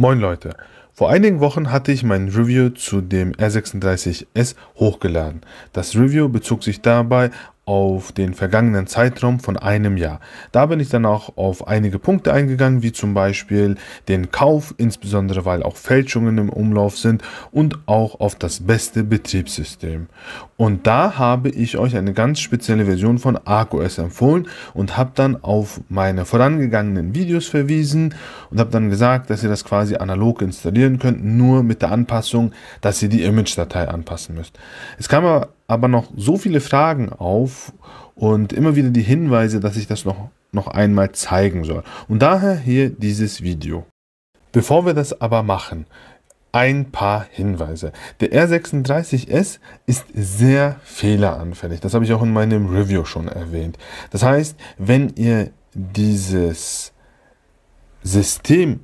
Moin Leute, vor einigen Wochen hatte ich mein Review zu dem R36S hochgeladen. Das Review bezog sich dabei auf den vergangenen Zeitraum von einem Jahr. Da bin ich dann auch auf einige Punkte eingegangen, wie zum Beispiel den Kauf, insbesondere weil auch Fälschungen im Umlauf sind und auch auf das beste Betriebssystem. Und da habe ich euch eine ganz spezielle Version von ArcOS empfohlen und habe dann auf meine vorangegangenen Videos verwiesen und habe dann gesagt, dass ihr das quasi analog installieren könnt, nur mit der Anpassung, dass ihr die Image-Datei anpassen müsst. Es kam aber aber noch so viele Fragen auf und immer wieder die Hinweise, dass ich das noch, noch einmal zeigen soll. Und daher hier dieses Video. Bevor wir das aber machen, ein paar Hinweise. Der R36S ist sehr fehleranfällig. Das habe ich auch in meinem Review schon erwähnt. Das heißt, wenn ihr dieses System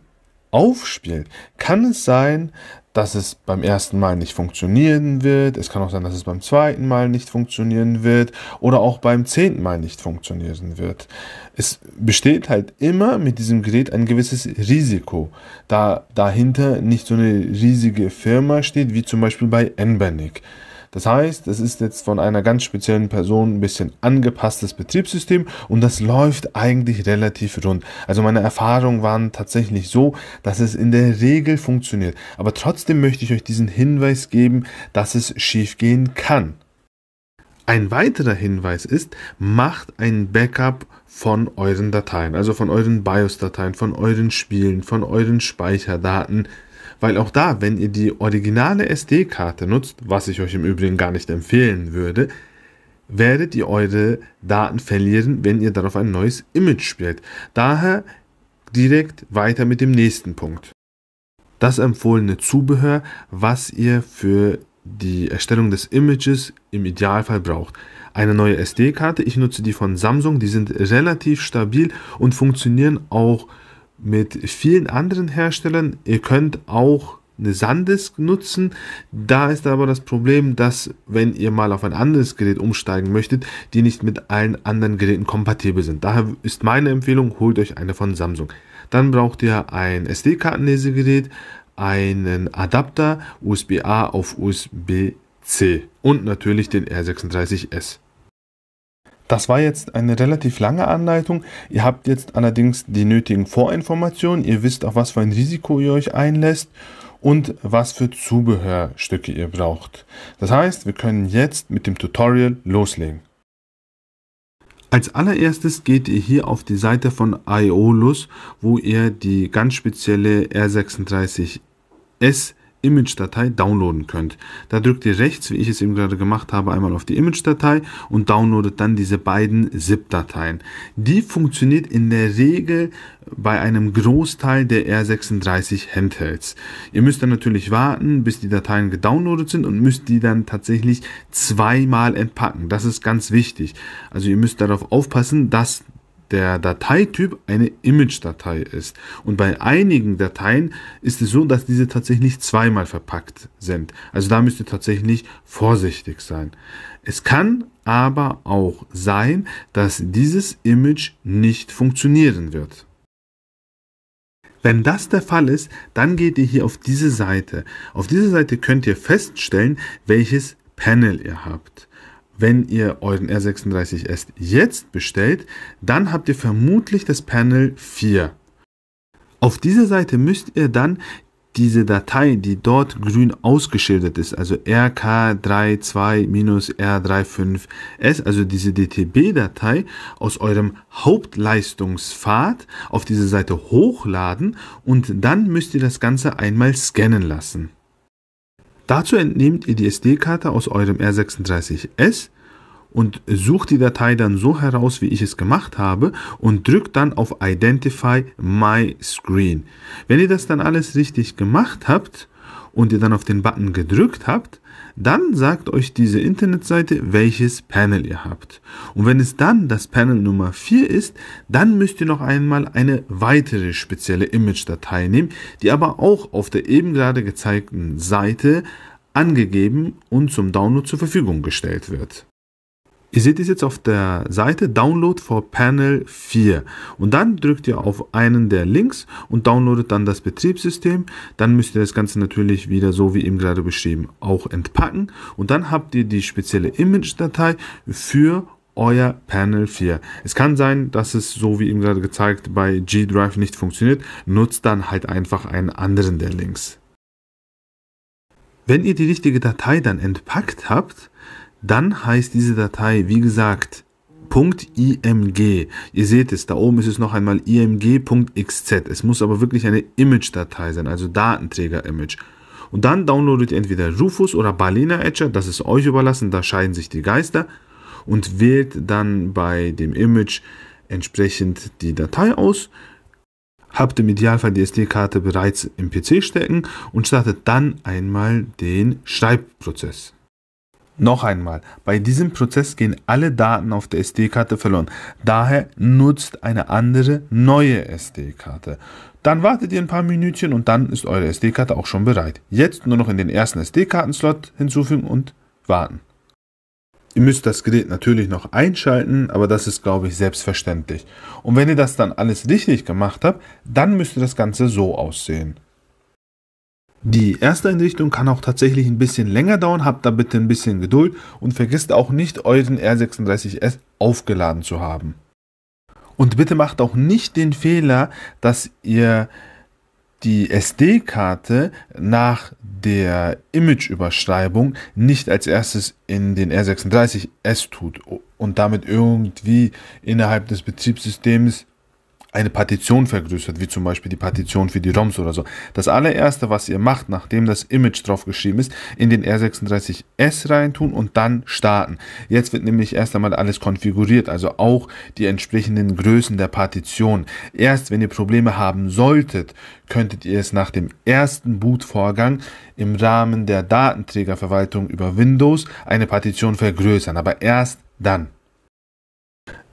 aufspielen, kann es sein, dass es beim ersten Mal nicht funktionieren wird. Es kann auch sein, dass es beim zweiten Mal nicht funktionieren wird oder auch beim zehnten Mal nicht funktionieren wird. Es besteht halt immer mit diesem Gerät ein gewisses Risiko, da dahinter nicht so eine riesige Firma steht wie zum Beispiel bei Enbernic. Das heißt, es ist jetzt von einer ganz speziellen Person ein bisschen angepasstes Betriebssystem und das läuft eigentlich relativ rund. Also meine Erfahrungen waren tatsächlich so, dass es in der Regel funktioniert. Aber trotzdem möchte ich euch diesen Hinweis geben, dass es schiefgehen kann. Ein weiterer Hinweis ist, macht ein Backup von euren Dateien, also von euren BIOS-Dateien, von euren Spielen, von euren Speicherdaten, weil auch da, wenn ihr die originale SD-Karte nutzt, was ich euch im Übrigen gar nicht empfehlen würde, werdet ihr eure Daten verlieren, wenn ihr darauf ein neues Image spielt. Daher direkt weiter mit dem nächsten Punkt. Das empfohlene Zubehör, was ihr für die Erstellung des Images im Idealfall braucht. Eine neue SD-Karte, ich nutze die von Samsung, die sind relativ stabil und funktionieren auch mit vielen anderen Herstellern. Ihr könnt auch eine SanDisk nutzen. Da ist aber das Problem, dass wenn ihr mal auf ein anderes Gerät umsteigen möchtet, die nicht mit allen anderen Geräten kompatibel sind. Daher ist meine Empfehlung, holt euch eine von Samsung. Dann braucht ihr ein SD-Kartenlesegerät, einen Adapter USB-A auf USB-C und natürlich den R36S. Das war jetzt eine relativ lange Anleitung. Ihr habt jetzt allerdings die nötigen Vorinformationen. Ihr wisst, auf was für ein Risiko ihr euch einlässt und was für Zubehörstücke ihr braucht. Das heißt, wir können jetzt mit dem Tutorial loslegen. Als allererstes geht ihr hier auf die Seite von Iolus, wo ihr die ganz spezielle R36S Image-Datei downloaden könnt. Da drückt ihr rechts, wie ich es eben gerade gemacht habe, einmal auf die Image-Datei und downloadet dann diese beiden ZIP-Dateien. Die funktioniert in der Regel bei einem Großteil der R36 Handhelds. Ihr müsst dann natürlich warten, bis die Dateien gedownloadet sind und müsst die dann tatsächlich zweimal entpacken. Das ist ganz wichtig. Also ihr müsst darauf aufpassen, dass der Dateityp eine Image-Datei ist. Und bei einigen Dateien ist es so, dass diese tatsächlich zweimal verpackt sind. Also da müsst ihr tatsächlich vorsichtig sein. Es kann aber auch sein, dass dieses Image nicht funktionieren wird. Wenn das der Fall ist, dann geht ihr hier auf diese Seite. Auf dieser Seite könnt ihr feststellen, welches Panel ihr habt. Wenn ihr euren R36S jetzt bestellt, dann habt ihr vermutlich das Panel 4. Auf dieser Seite müsst ihr dann diese Datei, die dort grün ausgeschildert ist, also RK32-R35S, also diese DTB-Datei aus eurem Hauptleistungspfad auf diese Seite hochladen und dann müsst ihr das Ganze einmal scannen lassen. Dazu entnehmt ihr die SD-Karte aus eurem R36S und sucht die Datei dann so heraus, wie ich es gemacht habe und drückt dann auf Identify My Screen. Wenn ihr das dann alles richtig gemacht habt, und ihr dann auf den Button gedrückt habt, dann sagt euch diese Internetseite, welches Panel ihr habt. Und wenn es dann das Panel Nummer 4 ist, dann müsst ihr noch einmal eine weitere spezielle Image-Datei nehmen, die aber auch auf der eben gerade gezeigten Seite angegeben und zum Download zur Verfügung gestellt wird. Ihr seht es jetzt auf der Seite Download for Panel 4 und dann drückt ihr auf einen der Links und downloadet dann das Betriebssystem. Dann müsst ihr das Ganze natürlich wieder so wie eben gerade beschrieben auch entpacken und dann habt ihr die spezielle Image-Datei für euer Panel 4. Es kann sein, dass es so wie eben gerade gezeigt bei G-Drive nicht funktioniert. Nutzt dann halt einfach einen anderen der Links. Wenn ihr die richtige Datei dann entpackt habt, dann heißt diese Datei, wie gesagt, .img. Ihr seht es, da oben ist es noch einmal img.xz. Es muss aber wirklich eine Image-Datei sein, also Datenträger-Image. Und dann downloadet ihr entweder Rufus oder Balena Etcher, das ist euch überlassen, da scheiden sich die Geister. Und wählt dann bei dem Image entsprechend die Datei aus. Habt im Idealfall die SD-Karte bereits im PC stecken und startet dann einmal den Schreibprozess. Noch einmal, bei diesem Prozess gehen alle Daten auf der SD-Karte verloren. Daher nutzt eine andere, neue SD-Karte. Dann wartet ihr ein paar Minütchen und dann ist eure SD-Karte auch schon bereit. Jetzt nur noch in den ersten SD-Karten-Slot hinzufügen und warten. Ihr müsst das Gerät natürlich noch einschalten, aber das ist, glaube ich, selbstverständlich. Und wenn ihr das dann alles richtig gemacht habt, dann müsste das Ganze so aussehen. Die erste Einrichtung kann auch tatsächlich ein bisschen länger dauern, habt da bitte ein bisschen Geduld und vergisst auch nicht, euren R36S aufgeladen zu haben. Und bitte macht auch nicht den Fehler, dass ihr die SD-Karte nach der Imageüberschreibung nicht als erstes in den R36S tut und damit irgendwie innerhalb des Betriebssystems eine Partition vergrößert, wie zum Beispiel die Partition für die ROMs oder so. Das allererste, was ihr macht, nachdem das Image drauf geschrieben ist, in den R36S reintun und dann starten. Jetzt wird nämlich erst einmal alles konfiguriert, also auch die entsprechenden Größen der Partition. Erst wenn ihr Probleme haben solltet, könntet ihr es nach dem ersten Bootvorgang im Rahmen der Datenträgerverwaltung über Windows eine Partition vergrößern, aber erst dann.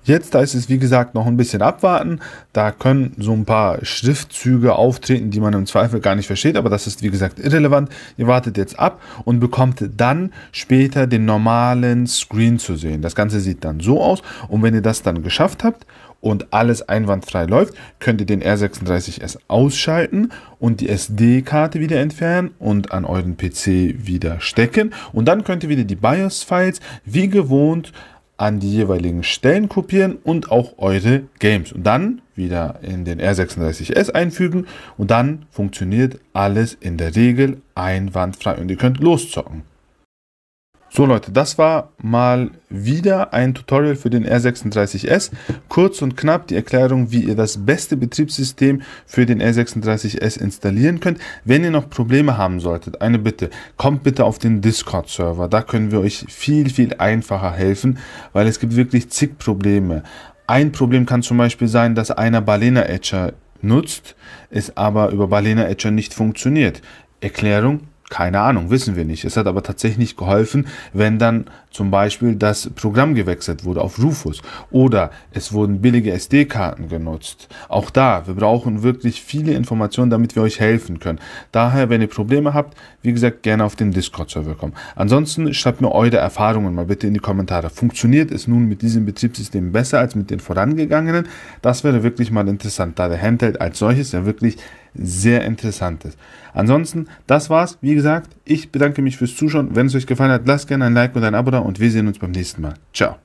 Jetzt heißt es, wie gesagt, noch ein bisschen abwarten. Da können so ein paar Schriftzüge auftreten, die man im Zweifel gar nicht versteht, aber das ist, wie gesagt, irrelevant. Ihr wartet jetzt ab und bekommt dann später den normalen Screen zu sehen. Das Ganze sieht dann so aus und wenn ihr das dann geschafft habt und alles einwandfrei läuft, könnt ihr den R36S ausschalten und die SD-Karte wieder entfernen und an euren PC wieder stecken. Und dann könnt ihr wieder die BIOS-Files wie gewohnt an die jeweiligen Stellen kopieren und auch eure Games. Und dann wieder in den R36S einfügen und dann funktioniert alles in der Regel einwandfrei und ihr könnt loszocken. So Leute, das war mal wieder ein Tutorial für den R36S. Kurz und knapp die Erklärung, wie ihr das beste Betriebssystem für den R36S installieren könnt. Wenn ihr noch Probleme haben solltet, eine Bitte, kommt bitte auf den Discord-Server. Da können wir euch viel, viel einfacher helfen, weil es gibt wirklich zig Probleme. Ein Problem kann zum Beispiel sein, dass einer Balena Etcher nutzt, es aber über Balena Etcher nicht funktioniert. Erklärung, keine Ahnung, wissen wir nicht. Es hat aber tatsächlich nicht geholfen, wenn dann zum Beispiel das Programm gewechselt wurde auf Rufus oder es wurden billige SD-Karten genutzt. Auch da, wir brauchen wirklich viele Informationen, damit wir euch helfen können. Daher, wenn ihr Probleme habt, wie gesagt, gerne auf den Discord-Server kommen. Ansonsten schreibt mir eure Erfahrungen mal bitte in die Kommentare. Funktioniert es nun mit diesem Betriebssystem besser als mit den vorangegangenen? Das wäre wirklich mal interessant, da der Handheld als solches ja wirklich sehr Interessantes. Ansonsten, das war's. Wie gesagt, ich bedanke mich fürs Zuschauen. Wenn es euch gefallen hat, lasst gerne ein Like und ein Abo da und wir sehen uns beim nächsten Mal. Ciao.